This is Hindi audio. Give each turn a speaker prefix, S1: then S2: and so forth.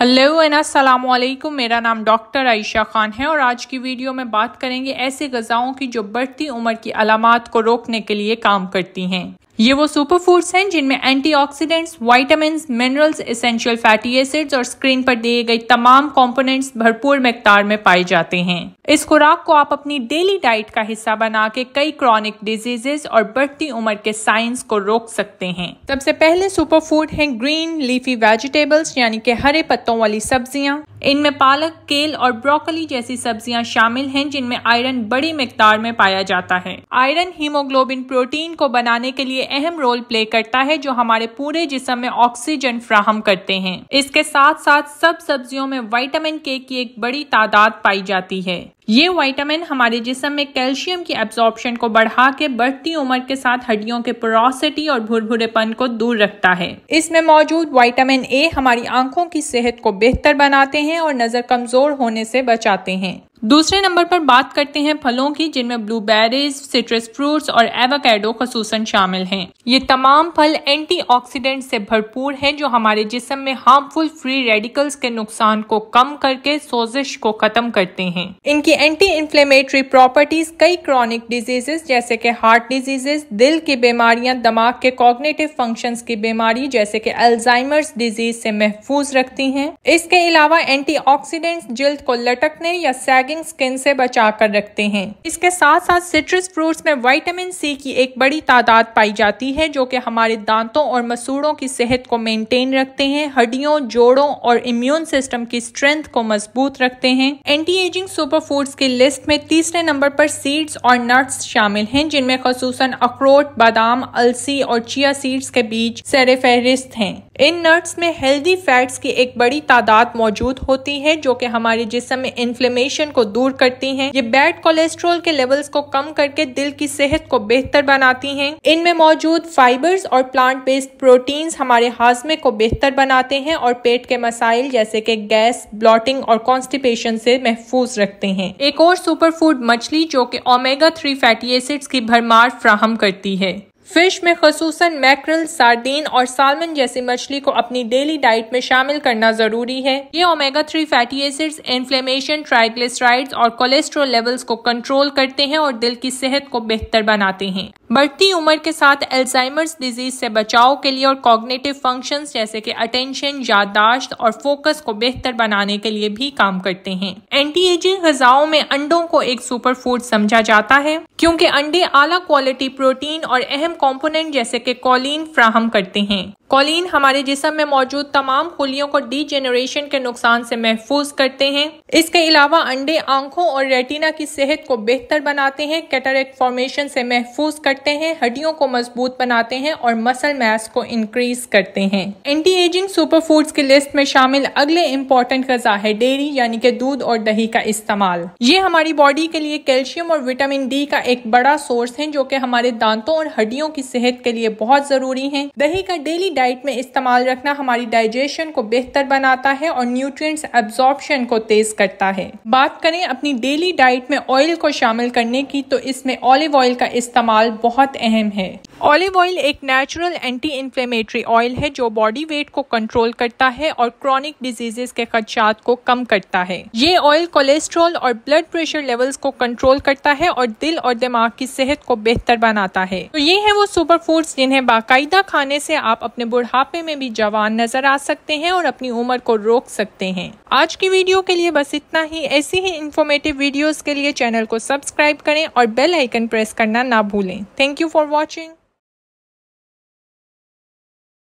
S1: हेलो एंड वालेकुम मेरा नाम डॉक्टर आयशा ख़ान है और आज की वीडियो में बात करेंगे ऐसी गज़ाओं की जो बढ़ती उम्र की अलामत को रोकने के लिए काम करती हैं ये वो सुपर फूड्स हैं जिनमें antioxidants, vitamin minerals essential fatty acids और स्क्रीन पर दिए गए तमाम कंपोनेंट्स भरपूर मकदार में पाए जाते हैं इस खुराक को आप अपनी डेली डाइट का हिस्सा बना के कई क्रॉनिक डिजीजेस और बढ़ती उम्र के साइंस को रोक सकते हैं सबसे पहले सुपर फूड है ग्रीन लीफी वेजिटेबल्स यानी के हरे पत्तों वाली सब्जियाँ इनमें पालक केल और ब्रोकली जैसी सब्जियां शामिल हैं जिनमें आयरन बड़ी मकदार में पाया जाता है आयरन हीमोग्लोबिन प्रोटीन को बनाने के लिए अहम रोल प्ले करता है जो हमारे पूरे जिसम में ऑक्सीजन फ्राहम करते हैं इसके साथ साथ सब सब्जियों में वाइटामिन के की एक बड़ी तादाद पाई जाती है ये वाइटामिन हमारे जिसम में कैल्शियम की एब्जॉर्बन को बढ़ा के बढ़ती उम्र के साथ हड्डियों के पोरोसिटी और भुरभुरेपन को दूर रखता है इसमें मौजूद वाइटामिन ए हमारी आंखों की सेहत को बेहतर बनाते हैं और नज़र कमज़ोर होने से बचाते हैं दूसरे नंबर पर बात करते हैं फलों की जिनमें ब्लूबेरीज सिट्रस फ्रूट्स और एवाकेडो खसूस शामिल हैं। ये तमाम फल एंटीऑक्सीडेंट से भरपूर हैं जो हमारे जिस्म में हार्मफुल फ्री रेडिकल्स के नुकसान को कम करके सोजिश को खत्म करते हैं इनकी एंटी इन्फ्लेमेटरी प्रॉपर्टीज कई क्रॉनिक डिजीजेस जैसे की हार्ट डिजीजेस दिल की बीमारियां दिमाग के कॉग्नेटिव फंक्शन की बीमारी जैसे की अल्जाइमर्स डिजीज से महफूज रखती है इसके अलावा एंटी जल्द को लटकने या टैनिंग स्किन से बचा कर रखते हैं इसके साथ साथ सिट्रस फ्रूट्स में विटामिन सी की एक बड़ी तादाद पाई जाती है जो कि हमारे दांतों और मसूड़ों की सेहत को मेंटेन रखते हैं हड्डियों जोड़ों और इम्यून सिस्टम की स्ट्रेंथ को मजबूत रखते हैं एंटी एजिंग सुपर फूड्स की लिस्ट में तीसरे नंबर पर सीड्स और नट्स शामिल हैं जिनमें खसूस अखरोट बादाम अलसी और चिया सीड्स के बीच सरे फहरिस्त हैं इन नट्स में हेल्दी फैट्स की एक बड़ी तादाद मौजूद होती है जो कि हमारे जिसम में इन्फ्लेमेशन को दूर करती हैं ये बैड कोलेस्ट्रॉल के लेवल्स को कम करके दिल की सेहत को बेहतर बनाती हैं इनमें मौजूद फाइबर्स और प्लांट बेस्ड प्रोटीन्स हमारे हाजमे को बेहतर बनाते हैं और पेट के मसाइल जैसे कि गैस ब्लॉटिंग और कॉन्स्टिपेशन से महफूज रखते हैं एक और सुपर फूड मछली जो कि ओमेगा थ्री फैटी एसिड्स की भरमार फ्राहम करती है फिश में खसूस मैक्रल सार्डीन और सालमन जैसी मछली को अपनी डेली डाइट में शामिल करना जरूरी है ये omega three fatty acids inflammation triglycerides और कोलेस्ट्रोल लेवल्स को कंट्रोल करते हैं और दिल की सेहत को बेहतर बनाते हैं बढ़ती उम्र के साथ एल्जाइमर्स डिजीज से बचाव के लिए और कॉग्नेटिव फंक्शंस जैसे कि अटेंशन यादाश्त और फोकस को बेहतर बनाने के लिए भी काम करते हैं एंटी एजिंग गजाओं में अंडों को एक सुपर फूड समझा जाता है क्योंकि अंडे आला क्वालिटी प्रोटीन और अहम कंपोनेंट जैसे कि कॉलिन फ्राहम करते हैं कॉलिन हमारे जिसम में मौजूद तमाम खुलियों को डी जेनरेशन के नुकसान से महफूज करते हैं इसके अलावा अंडे आंखों और रेटिना की सेहत को बेहतर बनाते हैं कैटरेक्ट फॉर्मेशन से महफूज करते हैं हड्डियों को मजबूत बनाते हैं और मसल मैस को इंक्रीज करते हैं एंटी एजिंग सुपर फूड्स की लिस्ट में शामिल अगले इम्पोर्टेंट गजा है डेयरी यानी कि दूध और दही का इस्तेमाल ये हमारी बॉडी के लिए कैल्शियम और विटामिन डी का एक बड़ा सोर्स है जो की हमारे दांतों और हड्डियों की सेहत के लिए बहुत जरूरी है दही का डेली डाइट में इस्तेमाल रखना हमारी डाइजेशन को बेहतर बनाता है और न्यूट्रिएंट्स एब्जॉर्बशन को तेज करता है बात करें अपनी डेली डाइट में ऑयल को शामिल करने की तो इसमें ऑलिव ऑयल का इस्तेमाल बहुत अहम है ऑलिव ऑयल एक नेचुरल एंटी इन्फ्लेमेटरी ऑयल है जो बॉडी वेट को कंट्रोल करता है और क्रॉनिक डिजीजेस के खदशात को कम करता है ये ऑयल कोलेस्ट्रॉल और ब्लड प्रेशर लेवल्स को कंट्रोल करता है और दिल और दिमाग की सेहत को बेहतर बनाता है तो ये है वो सुपर फूड्स जिन्हें बाकायदा खाने से आप अपने बुढ़ापे में भी जवान नजर आ सकते हैं और अपनी उम्र को रोक सकते हैं आज की वीडियो के लिए बस इतना ही ऐसी ही इन्फॉर्मेटिव वीडियोस के लिए चैनल को सब्सक्राइब करें और बेल आइकन प्रेस करना ना भूलें थैंक यू फॉर वॉचिंग